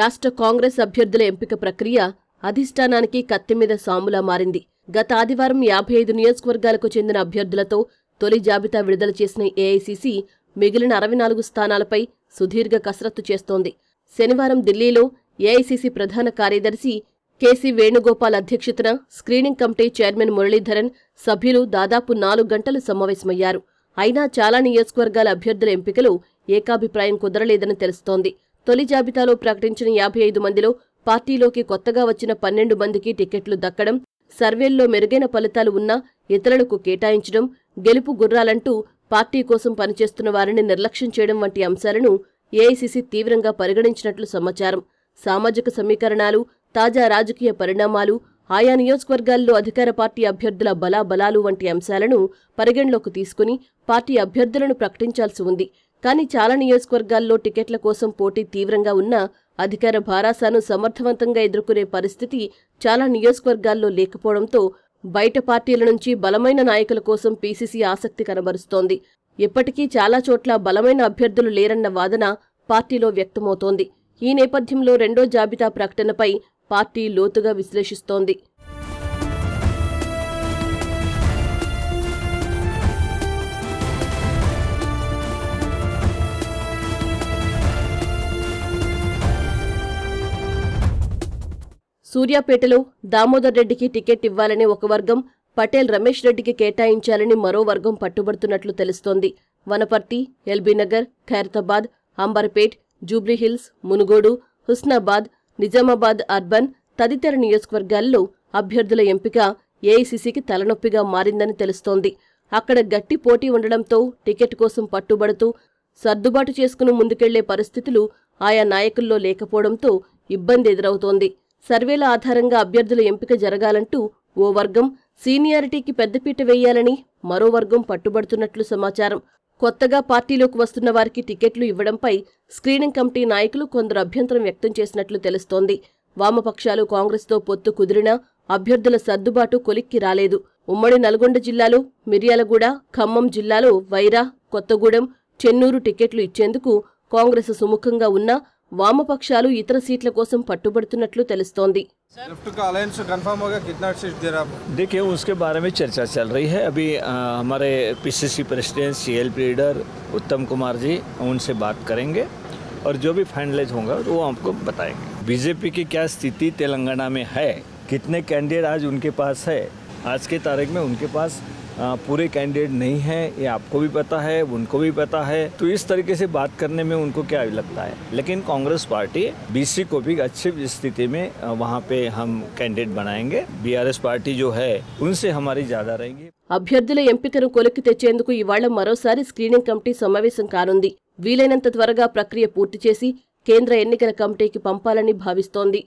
రాష్ట్ర కాంగ్రెస్ అభ్యర్థుల ఎంపిక ప్రక్రియ అధిష్టానానికి కత్తిమీద సాములా మారింది గత ఆదివారం యాభై ఐదు నియోజకవర్గాలకు చెందిన అభ్యర్థులతో తొలి జాబితా విడుదల చేసిన ఏఐసీసీ మిగిలిన అరవై నాలుగు స్థానాలపై సుదీర్ఘ కసరత్తు చేస్తోంది శనివారం ఢిల్లీలో ఏఐసీసీ ప్రధాన కార్యదర్శి కెసి వేణుగోపాల్ అధ్యక్షతన స్క్రీనింగ్ కమిటీ చైర్మన్ మురళీధరన్ సభ్యులు దాదాపు నాలుగు గంటలు సమావేశమయ్యారు అయినా చాలా నియోజకవర్గాల అభ్యర్థుల ఎంపికలు ఏకాభిప్రాయం కుదరలేదని తెలుస్తోంది తొలి జాబితాలో ప్రకటించిన యాభై ఐదు మందిలో పార్టీలోకి కొత్తగా వచ్చిన పన్నెండు మందికి టికెట్లు దక్కడం సర్వేల్లో మెరుగైన ఫలితాలు ఉన్నా ఇతరులకు కేటాయించడం గెలుపు గుర్రాలంటూ పార్టీ కోసం పనిచేస్తున్న వారిని నిర్లక్ష్యం చేయడం వంటి అంశాలను ఏఐసిసి తీవ్రంగా పరిగణించినట్లు సమాచారం సామాజిక సమీకరణాలు తాజా రాజకీయ పరిణామాలు ఆయా నియోజకవర్గాల్లో అధికార పార్టీ అభ్యర్థుల బలాబలాలు వంటి అంశాలను పరిగణలోకి తీసుకుని పార్టీ అభ్యర్థులను ప్రకటించాల్సి ఉంది కానీ చాలా నియోజకవర్గాల్లో టికెట్ల కోసం పోటీ తీవ్రంగా ఉన్నా అధికార భారాసాను సమర్థవంతంగా ఎదుర్కొనే పరిస్థితి చాలా నియోజకవర్గాల్లో లేకపోవడంతో బయట పార్టీల నుంచి బలమైన నాయకుల కోసం పీసీసీ ఆసక్తి కనబరుస్తోంది ఇప్పటికీ చాలా చోట్ల బలమైన అభ్యర్థులు లేరన్న వాదన పార్టీలో వ్యక్తమవుతోంది ఈ నేపథ్యంలో రెండో జాబితా ప్రకటనపై పార్టీ లోతుగా విశ్లేషిస్తోంది సూర్యాపేటలో దామోదర్ రెడ్డికి టికెట్ ఇవ్వాలని ఒక వర్గం పటేల్ రమేష్ రెడ్డికి కేటాయించాలని మరో వర్గం పట్టుబడుతున్నట్లు తెలుస్తోంది వనపర్తి ఎల్బీనగర్ ఖైరతాబాద్ అంబర్పేట్ జూబ్లీహిల్స్ మునుగోడు హుస్నాబాద్ నిజామాబాద్ అర్బన్ తదితర నియోజకవర్గాల్లో అభ్యర్థుల ఎంపిక ఏఐసీసీకి తలనొప్పిగా మారిందని తెలుస్తోంది అక్కడ గట్టి పోటీ ఉండడంతో టికెట్ కోసం పట్టుబడుతూ సర్దుబాటు చేసుకుని ముందుకెళ్లే పరిస్థితులు ఆయా నాయకుల్లో లేకపోవడంతో ఇబ్బంది ఎదురవుతోంది సర్వేల ఆధారంగా అభ్యర్థుల ఎంపిక జరగాలంటూ ఓ వర్గం సీనియారిటీకి పెద్దపీట వేయాలని మరో వర్గం పట్టుబడుతున్నట్లు సమాచారం కొత్తగా పార్టీలోకి వస్తున్న వారికి టికెట్లు ఇవ్వడంపై స్క్రీనింగ్ కమిటీ నాయకులు కొందరు అభ్యంతరం వ్యక్తం చేసినట్లు తెలుస్తోంది వామపక్షాలు కాంగ్రెస్తో పొత్తు కుదిరినా అభ్యర్థుల సర్దుబాటు కొలిక్కి రాలేదు ఉమ్మడి నల్గొండ జిల్లాలో మిర్యాలగూడ ఖమ్మం జిల్లాలో వైరా కొత్తగూడెం చెన్నూరు టికెట్లు ఇచ్చేందుకు కాంగ్రెస్ సుముఖంగా ఉన్నా वामपक्ष इतर सीट पट्टी देखिए उसके बारे में चर्चा चल रही है अभी आ, हमारे पीसीसी प्रेसिडेंट पी लीडर उत्तम कुमार जी उनसे बात करेंगे और जो भी फाइनलाइज होगा वो आपको बताएंगे बीजेपी की क्या स्थिति तेलंगाना में है कितने कैंडिडेट आज उनके पास है आज के तारीख में उनके पास पूरे कैंडिडेट नहीं हैं ये आपको भी पता है उनको भी पता है तो इस तरीके से बात करने में उनको क्या लगता है लेकिन कांग्रेस पार्टी बीसी को भी अच्छी स्थिति में वहाँ पे हम कैंडिडेट बनाएंगे बीआरएस पार्टी जो है उनसे हमारी ज़्यादा रहेंगी అభ్యర్థుల ఎంపికను కొలిక్కి తెచ్చేందుకు ఇవాళ్ల మరోసారి స్క్రీనింగ్ కమిటీ సమావేశం కానుంది వీలైనంత త్వరగా ప్రక్రియ పూర్తి చేసి కేంద్ర ఎన్నికల కమిటీకి పంపాలని భావిస్తోంది